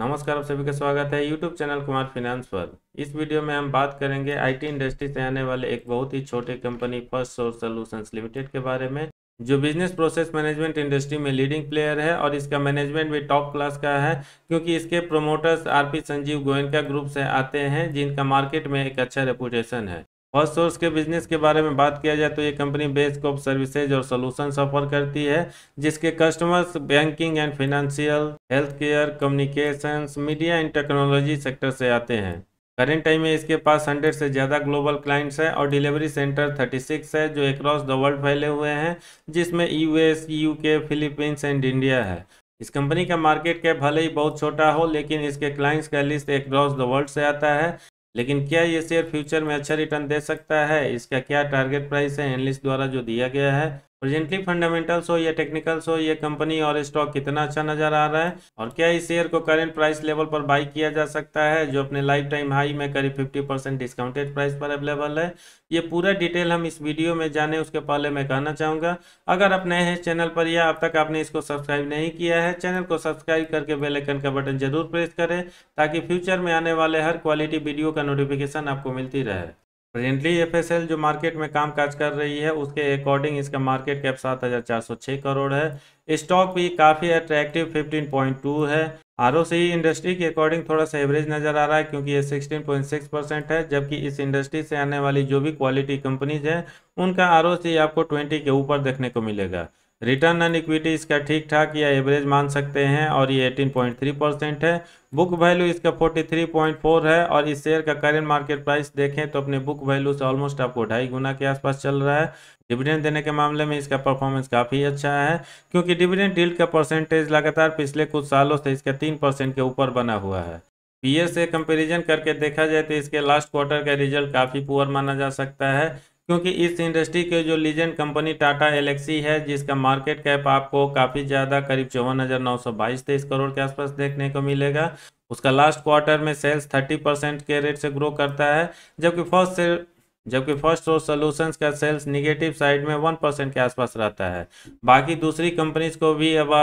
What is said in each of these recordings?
नमस्कार आप सभी का स्वागत है यूट्यूब चैनल कुमार फिनेंस पर इस वीडियो में हम बात करेंगे आईटी इंडस्ट्री से आने वाले एक बहुत ही छोटे company first source solutions limited के बारे में जो बिजनेस प्रोसेस मैनेजमेंट इंडस्ट्री में लीडिंग प्लेयर है और इसका मैनेजमेंट भी टॉप क्लास का है क्योंकि इसके promoters R Sanjiv Goenka group से आते हैं जिनका मार्केट में एक अच्छा रेपुटेशन है फर्स्ट सोर्स के बिजनेस के बारे में बात किया जाए तो ये कंपनी बेस ऑफ सर्विसेज और सोल्यूशन ऑफर करती है जिसके customers banking and financial health care communications media and technology sector से आते हैं करेंट टाइम में इसके पास हंड्रेड से ज़्यादा ग्लोबल क्लाइंट्स हैं और डिलीवरी सेंटर थर्टी सिक्स है जो अक्रॉस द वर्ल्ड फैले हुए हैं जिसमें यू के फिलीपींस एंड इंडिया है इस कंपनी का मार्केट कैप भले ही बहुत छोटा हो लेकिन इसके क्लाइंट्स का लिस्ट एक द वर्ल्ड से आता है लेकिन क्या ये शेयर फ्यूचर में अच्छा रिटर्न दे सकता है इसका क्या टारगेट प्राइस है एनलिस्ट द्वारा जो दिया गया है प्रेजेंटली फंडामेंटल्स हो या टेक्निकल्स हो ये कंपनी और स्टॉक कितना अच्छा नजर आ रहा है और क्या इस शेयर को करेंट प्राइस लेवल पर बाई किया जा सकता है जो अपने लाइफ टाइम हाई में करीब 50 परसेंट डिस्काउंटेड प्राइस पर अवेलेबल है ये पूरा डिटेल हम इस वीडियो में जाने उसके पहले मैं कहना चाहूँगा अगर आप नए हैं चैनल पर या अब तक आपने इसको सब्सक्राइब नहीं किया है चैनल को सब्सक्राइब करके बेलाइकन का बटन जरूर प्रेस करें ताकि फ्यूचर में आने वाले हर क्वालिटी वीडियो का नोटिफिकेशन आपको मिलती रहे प्रेजेंटली एफएसएल जो मार्केट में काम काज कर रही है उसके अकॉर्डिंग इसका मार्केट कैप सात हज़ार चार सौ छह करोड़ है स्टॉक भी काफ़ी अट्रैक्टिव फिफ्टीन पॉइंट टू है आर ओ सी इंडस्ट्री के अकॉर्डिंग थोड़ा सा एवरेज नज़र आ रहा है क्योंकि ये सिक्सटीन पॉइंट सिक्स परसेंट है जबकि इस इंडस्ट्री से आने वाली जो भी क्वालिटी कंपनीज हैं उनका आर ओ सी आपको ट्वेंटी के ऊपर देखने को मिलेगा रिटर्न ऑन इक्विटी इसका ठीक ठाक या एवरेज मान सकते हैं और ये 18.3 परसेंट है बुक वैल्यू इसका 43.4 है और इस शेयर का करेंट मार्केट प्राइस देखें तो अपने बुक वैल्यू से ऑलमोस्ट आपको ढाई गुना के आसपास चल रहा है डिविडेंड देने के मामले में इसका परफॉर्मेंस काफ़ी अच्छा है क्योंकि डिविडेंड डील का परसेंटेज लगातार पिछले कुछ सालों से इसका तीन परसेंट के ऊपर बना हुआ है पीए से कंपेरिजन करके देखा जाए तो इसके लास्ट क्वार्टर का रिजल्ट काफ़ी पुअर माना जा सकता है क्योंकि इस इंडस्ट्री के जो लीजेंड कंपनी टाटा एलेक्सी है जिसका मार्केट कैप आपको काफ़ी ज़्यादा करीब चौवन हज़ार नौ सौ बाईस तेईस करोड़ के आसपास देखने को मिलेगा उसका लास्ट क्वार्टर में सेल्स थर्टी परसेंट के रेट से ग्रो करता है जबकि फर्स्ट से जबकि फर्स्ट रो सोल्यूशंस का सेल्स निगेटिव साइड में वन परसेंट के आसपास रहता है बाकी दूसरी कंपनीज को भी अब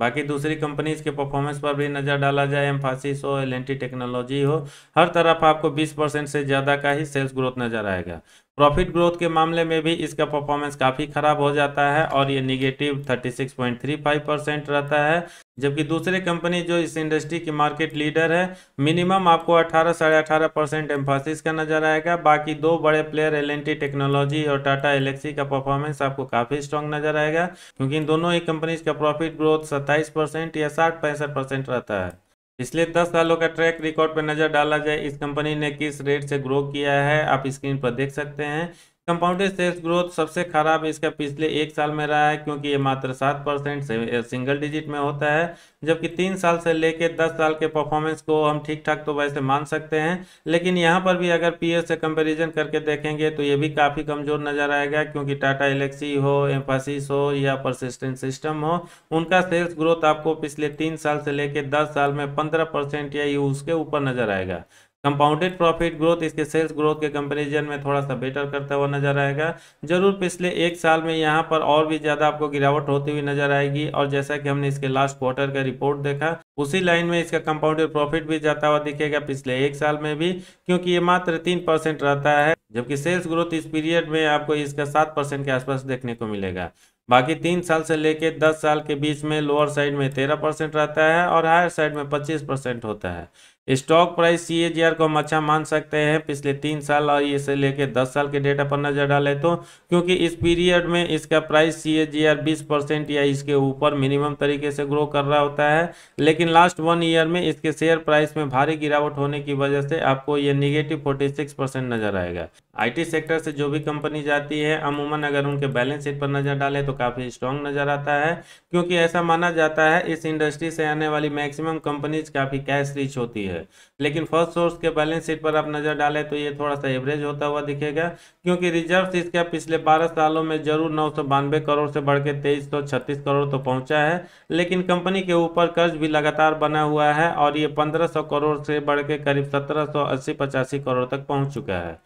बाकी दूसरी कंपनीज के परफॉर्मेंस पर भी नज़र डाला जाए एम्फासिस हो एल टेक्नोलॉजी हो हर तरफ आपको 20 परसेंट से ज़्यादा का ही सेल्स ग्रोथ नज़र आएगा प्रॉफिट ग्रोथ के मामले में भी इसका परफॉर्मेंस काफ़ी ख़राब हो जाता है और ये निगेटिव 36.35 परसेंट रहता है जबकि दूसरे कंपनी जो इस इंडस्ट्री की मार्केट लीडर है मिनिमम आपको अठारह साढ़े अठारह परसेंट एम्फोसिस का नजर आएगा बाकी दो बड़े प्लेयर एल टेक्नोलॉजी और टाटा एलेक्सी का परफॉर्मेंस आपको काफ़ी स्ट्रॉन्ग नजर आएगा क्योंकि इन दोनों ही कंपनीज का प्रॉफिट ग्रोथ सत्ताईस परसेंट या साठ पैंसठ परसेंट रहता है पिछले दस सालों का ट्रैक रिकॉर्ड पर नज़र डाला जाए इस कंपनी ने किस रेट से ग्रो किया है आप स्क्रीन पर देख सकते हैं कंपाउंडेड सेल्स ग्रोथ सबसे खराब इसका पिछले एक साल में रहा है क्योंकि ये मात्र सात परसेंट सिंगल डिजिट में होता है जबकि तीन साल से लेकर दस साल के परफॉर्मेंस को हम ठीक ठाक तो वैसे मान सकते हैं लेकिन यहाँ पर भी अगर पीएस से कंपेरिजन करके देखेंगे तो ये भी काफ़ी कमज़ोर नज़र आएगा क्योंकि टाटा एलेक्सी हो एम्फासिस हो या परसिस्टेंट सिस्टम हो उनका सेल्स ग्रोथ आपको पिछले तीन साल से लेकर दस साल में पंद्रह या उसके ऊपर नज़र आएगा कंपाउंडेड प्रॉफिट ग्रोथ इसके सेल्स ग्रोथ के कंपेरिजन में थोड़ा सा बेटर करता हुआ नजर आएगा जरूर पिछले एक साल में यहाँ पर और भी ज़्यादा आपको गिरावट होती हुई नजर आएगी और जैसा कि हमने इसके लास्ट क्वार्टर का रिपोर्ट देखा उसी लाइन में इसका कंपाउंडेड प्रॉफिट भी जाता हुआ दिखेगा पिछले एक साल में भी क्योंकि ये मात्र तीन रहता है जबकि सेल्स ग्रोथ इस पीरियड में आपको इसका सात के आसपास देखने को मिलेगा बाकी तीन साल से लेकर दस साल के बीच में लोअर साइड में तेरह परसेंट रहता है और हायर साइड में पच्चीस परसेंट होता है स्टॉक प्राइस सी को हम अच्छा मान सकते हैं पिछले तीन साल और इसे लेके दस साल के डेटा पर नजर डालें तो क्योंकि इस पीरियड में इसका price C A G R बीस परसेंट या इसके ऊपर मिनिमम तरीके से ग्रो कर रहा होता है लेकिन लास्ट वन ईयर में इसके शेयर प्राइस में भारी गिरावट होने की वजह से आपको ये निगेटिव फोर्टी सिक्स परसेंट नजर आएगा टी सेक्टर से जो भी कंपनी जाती है अमूमन अगर उनके बैलेंस शीट पर नजर डालें तो काफ़ी स्ट्रॉन्ग नजर आता है क्योंकि ऐसा माना जाता है इस इंडस्ट्री से आने वाली मैक्सिमम कंपनीज काफ़ी कैश रिच होती है है लेकिन फर्स्ट सोर्स के बैलेंस शीट पर आप नज़र डालें तो ये थोड़ा सा एवरेज होता हुआ दिखेगा क्योंकि रिजर्व इसका पिछले बारह सालों में जरूर नौ करोड़ से बढ़ के तेईस करोड़ तो पहुँचा है लेकिन कंपनी के ऊपर कर्ज भी लगातार बना हुआ है और ये पंद्रह करोड़ से बढ़ के करीब सत्रह सौ करोड़ तक पहुँच चुका है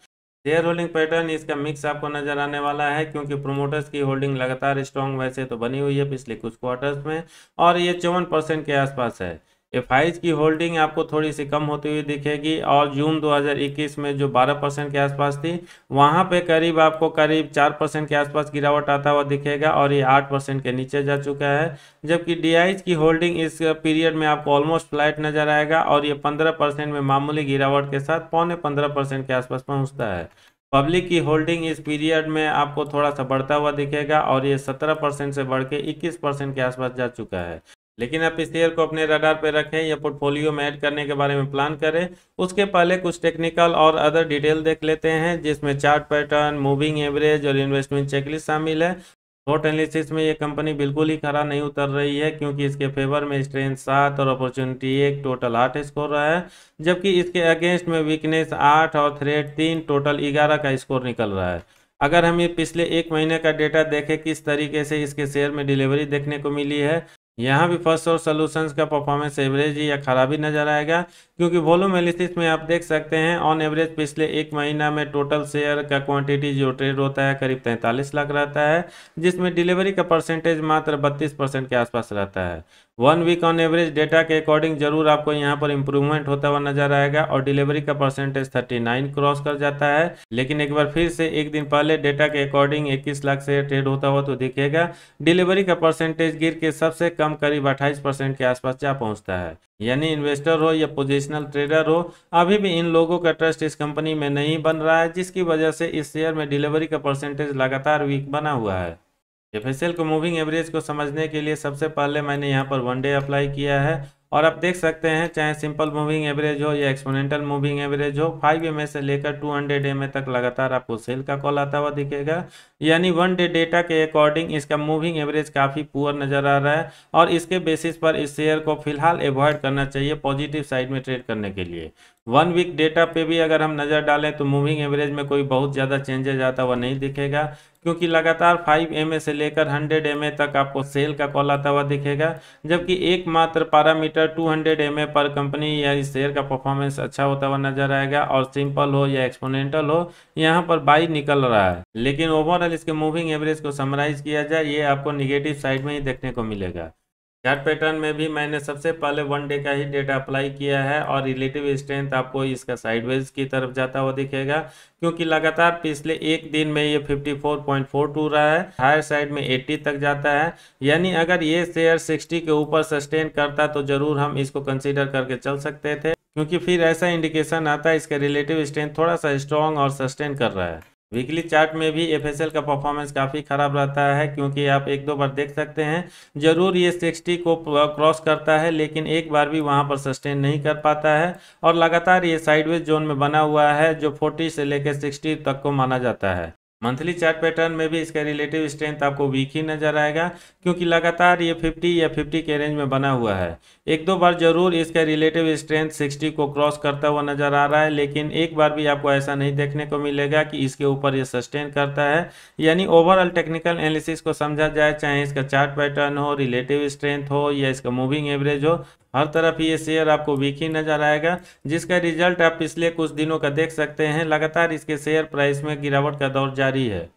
शेयर होल्डिंग पैटर्न इसका मिक्स आपको नजर आने वाला है क्योंकि प्रोमोटर्स की होल्डिंग लगातार स्ट्रांग वैसे तो बनी हुई है पिछले कुछ क्वार्टर्स में और ये चौवन परसेंट के आसपास है एफ की होल्डिंग आपको थोड़ी सी कम होती हुई दिखेगी और जून 2021 में जो 12 परसेंट के आसपास थी वहाँ पे करीब आपको करीब 4 परसेंट के आसपास गिरावट आता हुआ दिखेगा और ये 8 परसेंट के नीचे जा चुका है जबकि डी की होल्डिंग इस पीरियड में आपको ऑलमोस्ट फ्लैट नजर आएगा और ये पंद्रह में मामूली गिरावट के साथ पौने पंद्रह के आसपास पहुँचता है पब्लिक की होल्डिंग इस पीरियड में आपको थोड़ा सा बढ़ता हुआ दिखेगा और ये 17 परसेंट से बढ़ के 21 परसेंट के आसपास जा चुका है लेकिन आप इस शेयर को अपने रडार पर रखें या पोर्टफोलियो में ऐड करने के बारे में प्लान करें उसके पहले कुछ टेक्निकल और अदर डिटेल देख लेते हैं जिसमें चार्ट पैटर्न मूविंग एवरेज और इन्वेस्टमेंट चेकलिस्ट शामिल है शॉर्ट एनालिसिस में ये कंपनी बिल्कुल ही खरा नहीं उतर रही है क्योंकि इसके फेवर में स्ट्रेंथ सात और अपॉर्चुनिटी एक टोटल आठ स्कोर रहा है जबकि इसके अगेंस्ट में वीकनेस आठ और थ्रेड तीन टोटल ग्यारह का स्कोर निकल रहा है अगर हम ये पिछले एक महीने का डेटा देखें किस तरीके से इसके शेयर में डिलीवरी देखने को मिली है यहाँ भी फर्स्ट और सोल्यूशंस का परफॉर्मेंस एवरेज या खराबी नजर आएगा क्योंकि वॉल्यूम एनालिसिस में आप देख सकते हैं ऑन एवरेज पिछले एक महीना में टोटल शेयर का क्वांटिटी जो ट्रेड होता है करीब तैंतालीस लाख रहता है जिसमें डिलीवरी का परसेंटेज मात्र बत्तीस परसेंट के आसपास रहता है one week on average data के अकॉर्डिंग जरूर आपको यहाँ पर इम्प्रूवमेंट होता हुआ नजर आएगा और डिलीवरी का परसेंटेज थर्टी क्रॉस कर जाता है लेकिन एक बार फिर से एक दिन पहले डेटा के अकॉर्डिंग इक्कीस लाख से ट्रेड होता हुआ तो दिखेगा डिलीवरी का परसेंटेज गिर के सबसे कम करीब अट्ठाईस परसेंट के आसपास जा पहुंचता है यानी इन्वेस्टर हो या पोजिशनल ट्रेडर हो अभी भी इन लोगों का ट्रस्ट इस कंपनी में नहीं बन रहा है जिसकी वजह से इस शेयर में डिलीवरी का परसेंटेज लगातार वीक बना हुआ है एफ को मूविंग एवरेज को समझने के लिए सबसे पहले मैंने यहाँ पर वन डे अप्लाई किया है और आप देख सकते हैं चाहे सिंपल मूविंग एवरेज हो या एक्सपोनेंटल मूविंग एवरेज हो फाइव एम से लेकर टू हंड्रेड एम तक लगातार आपको सेल का कॉल आता हुआ दिखेगा यानी वन डे डेटा के अकॉर्डिंग इसका मूविंग एवरेज काफ़ी पुअर नज़र आ रहा है और इसके बेसिस पर इस शेयर को फिलहाल एवॉइड करना चाहिए पॉजिटिव साइड में ट्रेड करने के लिए वन वीक डेटा पे भी अगर हम नज़र डालें तो मूविंग एवरेज में कोई बहुत ज़्यादा चेंजेज आता हुआ नहीं दिखेगा क्योंकि लगातार 5 एम से लेकर 100 एम तक आपको सेल का कॉल आता हुआ दिखेगा जबकि एकमात्र पैरामीटर टू हंड्रेड एम पर कंपनी या इस शेयर का परफॉर्मेंस अच्छा होता हुआ नजर आएगा और सिंपल हो या एक्सपोनेंटल हो यहाँ पर बाई निकल रहा है लेकिन ओवरऑल इसके मूविंग एवरेज को समराइज किया जाए ये आपको निगेटिव साइड में ही देखने को मिलेगा चार्ट पैटर्न में भी मैंने सबसे पहले वन डे का ही डेटा अप्लाई किया है और रिलेटिव स्ट्रेंथ आपको इसका साइडवेज की तरफ जाता हुआ दिखेगा क्योंकि लगातार पिछले एक दिन में ये 54.42 रहा है हायर साइड में 80 तक जाता है यानी अगर ये शेयर 60 के ऊपर सस्टेन करता तो ज़रूर हम इसको कंसिडर करके चल सकते थे क्योंकि फिर ऐसा इंडिकेशन आता है इसका रिलेटिव स्ट्रेंथ थोड़ा सा स्ट्रॉन्ग और सस्टेन कर रहा है वीकली चार्ट में भी एफ का परफॉर्मेंस काफ़ी ख़राब रहता है क्योंकि आप एक दो बार देख सकते हैं ज़रूर ये सिक्सटी को क्रॉस करता है लेकिन एक बार भी वहाँ पर सस्टेन नहीं कर पाता है और लगातार ये साइडवेज जोन में बना हुआ है जो फोर्टी से लेकर सिक्सटी तक को माना जाता है मंथली चार्ट पैटर्न में भी इसका रिलेटिव स्ट्रेंथ आपको वीक ही नजर आएगा क्योंकि लगातार ये 50 या 50 के रेंज में बना हुआ है एक दो बार जरूर इसका रिलेटिव स्ट्रेंथ 60 को क्रॉस करता हुआ नजर आ रहा है लेकिन एक बार भी आपको ऐसा नहीं देखने को मिलेगा कि इसके ऊपर ये सस्टेन करता है यानी ओवरऑल टेक्निकल एनालिसिस को समझा जाए चाहे इसका चार्ट पैटर्न हो रिलेटिव स्ट्रेंथ हो या इसका मूविंग एवरेज हो हर तरफ ये शेयर आपको वीक ही नजर आएगा जिसका रिजल्ट आप पिछले कुछ दिनों का देख सकते हैं लगातार इसके शेयर प्राइस में गिरावट का दौर जारी जारी है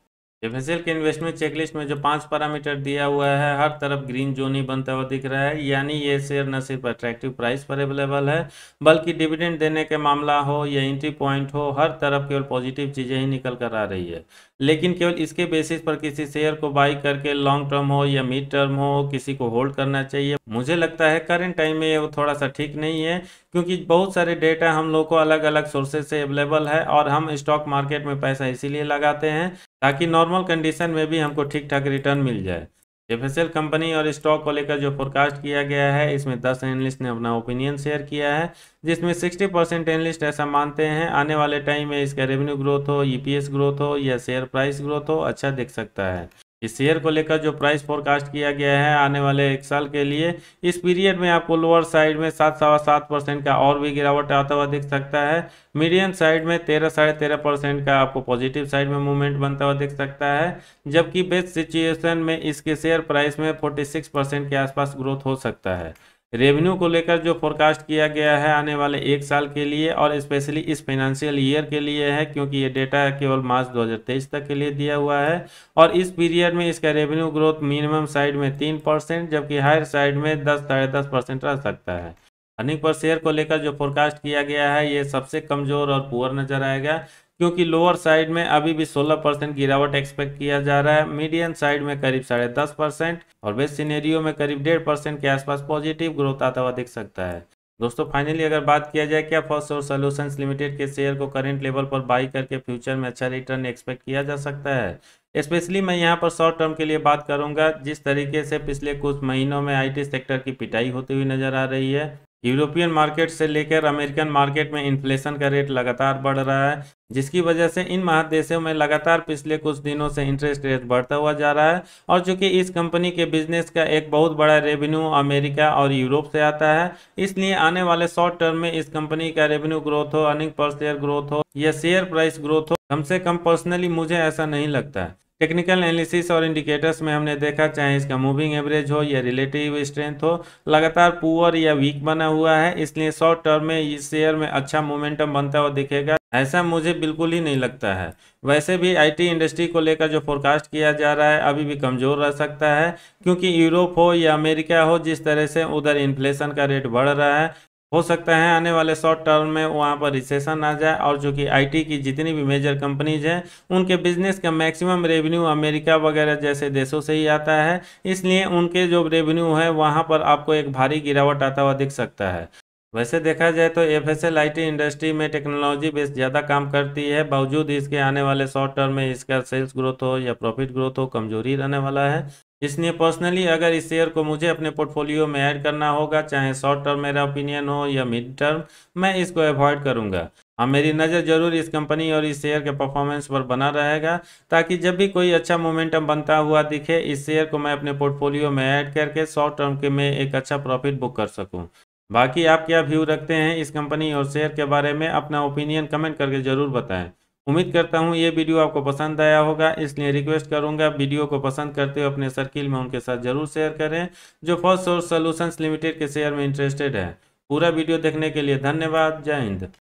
एफएसएल के इन्वेस्टमेंट चेकलिस्ट में जो पांच पैरामीटर दिया हुआ है हर तरफ ग्रीन जोन ही बनता हुआ दिख रहा है यानी ये शेयर न सिर्फ अट्रैक्टिव प्राइस पर अवेलेबल है बल्कि डिविडेंड देने के मामला हो या एंट्री पॉइंट हो हर तरफ केवल पॉजिटिव चीज़ें ही निकल कर आ रही है लेकिन केवल इसके बेसिस पर किसी शेयर को बाई करके लॉन्ग टर्म हो या मिड टर्म हो किसी को होल्ड करना चाहिए मुझे लगता है करेंट टाइम में वो थोड़ा सा ठीक नहीं है क्योंकि बहुत सारे डेटा हम लोग को अलग अलग सोर्सेज से अवेलेबल है और हम स्टॉक मार्केट में पैसा इसीलिए लगाते हैं ताकि नॉर्मल कंडीशन में भी हमको ठीक ठाक रिटर्न मिल जाए एफ कंपनी और स्टॉक को लेकर जो फोरकास्ट किया गया है इसमें 10 एनलिस्ट ने अपना ओपिनियन शेयर किया है जिसमें 60 परसेंट एनलिस्ट ऐसा मानते हैं आने वाले टाइम में इसका रेवेन्यू ग्रोथ हो ईपीएस e ग्रोथ हो या शेयर प्राइस ग्रोथ हो अच्छा देख सकता है इस शेयर को लेकर जो प्राइस फोरकास्ट किया गया है आने वाले एक साल के लिए इस पीरियड में आपको लोअर साइड में सात सवा सात परसेंट का और भी गिरावट आता हुआ दिख सकता है मीडियम साइड में तेरह साढ़े तेरह परसेंट का आपको पॉजिटिव साइड में मूवमेंट बनता हुआ दिख सकता है जबकि बेस्ट सिचुएशन में इसके शेयर प्राइस में फोर्टी सिक्स परसेंट के आसपास ग्रोथ हो सकता है रेवेन्यू को लेकर जो फोरकास्ट किया गया है आने वाले एक साल के लिए और स्पेशली इस फाइनेंशियल ईयर के लिए है क्योंकि ये डेटा केवल मार्च 2023 तक के लिए दिया हुआ है और इस पीरियड में इसका रेवेन्यू ग्रोथ मिनिमम साइड में तीन परसेंट जबकि हायर साइड में दस साढ़े दस परसेंट रह सकता है अर्निंग पर शेयर को लेकर जो फोरकास्ट किया गया है ये सबसे कमजोर और पुअर नजर आएगा क्योंकि लोअर साइड में अभी भी 16 परसेंट गिरावट एक्सपेक्ट किया जा रहा है मीडियम साइड में करीब साढ़े दस परसेंट और बेस्ट सीनेरियो में करीब डेढ़ परसेंट के आसपास पॉजिटिव ग्रोथ आता हुआ दिख सकता है दोस्तों फाइनली अगर बात किया जाए क्या फर्स्ट और सोल्यूशन लिमिटेड के शेयर को करेंट लेवल पर बाई करके फ्यूचर में अच्छा रिटर्न एक्सपेक्ट किया जा सकता है स्पेशली मैं यहाँ पर शॉर्ट टर्म के लिए बात करूंगा जिस तरीके से पिछले कुछ महीनों में आईटी सेक्टर की पिटाई होती हुई नजर आ रही है यूरोपियन मार्केट से लेकर अमेरिकन मार्केट में इन्फ्लेशन का रेट लगातार बढ़ रहा है जिसकी वजह से इन महादेशों में लगातार पिछले कुछ दिनों से इंटरेस्ट रेट बढ़ता हुआ जा रहा है और चूंकि इस कंपनी के बिजनेस का एक बहुत बड़ा रेवेन्यू अमेरिका और यूरोप से आता है इसलिए आने वाले शॉर्ट टर्म में इस कंपनी का रेवेन्यू ग्रोथ हो अर्निंग पर शेयर ग्रोथ हो या शेयर प्राइस ग्रोथ हो कम से कम पर्सनली मुझे ऐसा नहीं लगता है टेक्निकल एनालिसिस और इंडिकेटर्स में हमने देखा चाहे इसका मूविंग एवरेज हो या रिलेटिव स्ट्रेंथ हो लगातार पुअर या वीक बना हुआ है इसलिए शॉर्ट टर्म में इस शेयर में अच्छा मोमेंटम बनता हुआ दिखेगा ऐसा मुझे बिल्कुल ही नहीं लगता है वैसे भी आईटी इंडस्ट्री को लेकर जो फोरकास्ट किया जा रहा है अभी भी कमज़ोर रह सकता है क्योंकि यूरोप हो या अमेरिका हो जिस तरह से उधर इन्फ्लेशन का रेट बढ़ रहा है हो सकता है आने वाले शॉर्ट टर्म में वहाँ पर रिसेशन आ जाए और जो कि आईटी की जितनी भी मेजर कंपनीज हैं उनके बिजनेस का मैक्सिमम रेवेन्यू अमेरिका वगैरह जैसे देशों से ही आता है इसलिए उनके जो रेवेन्यू है वहाँ पर आपको एक भारी गिरावट आता हुआ दिख सकता है वैसे देखा जाए तो एफ एस इंडस्ट्री में टेक्नोलॉजी बेस्ड ज़्यादा काम करती है बावजूद इसके आने वाले शॉर्ट टर्म में इसका सेल्स ग्रोथ हो या प्रॉफिट ग्रोथ हो कमजोरी रहने वाला है इसलिए पर्सनली अगर इस शेयर को मुझे अपने पोर्टफोलियो में ऐड करना होगा चाहे शॉर्ट टर्म मेरा ओपिनियन हो या मिड टर्म मैं इसको अवॉइड करूंगा हाँ मेरी नज़र जरूर इस कंपनी और इस शेयर के परफॉर्मेंस पर बना रहेगा ताकि जब भी कोई अच्छा मोमेंटम बनता हुआ दिखे इस शेयर को मैं अपने पोर्टफोलियो में ऐड करके शॉर्ट टर्म के में एक अच्छा प्रॉफिट बुक कर सकूँ बाकी आप क्या व्यू रखते हैं इस कंपनी और शेयर के बारे में अपना ओपिनियन कमेंट करके ज़रूर बताएं उम्मीद करता हूँ ये वीडियो आपको पसंद आया होगा इसलिए रिक्वेस्ट करूँगा वीडियो को पसंद करते हुए अपने सर्किल में उनके साथ जरूर शेयर करें जो फर्स्ट सोर्स सोल्यूशंस लिमिटेड के शेयर में इंटरेस्टेड है पूरा वीडियो देखने के लिए धन्यवाद जय हिंद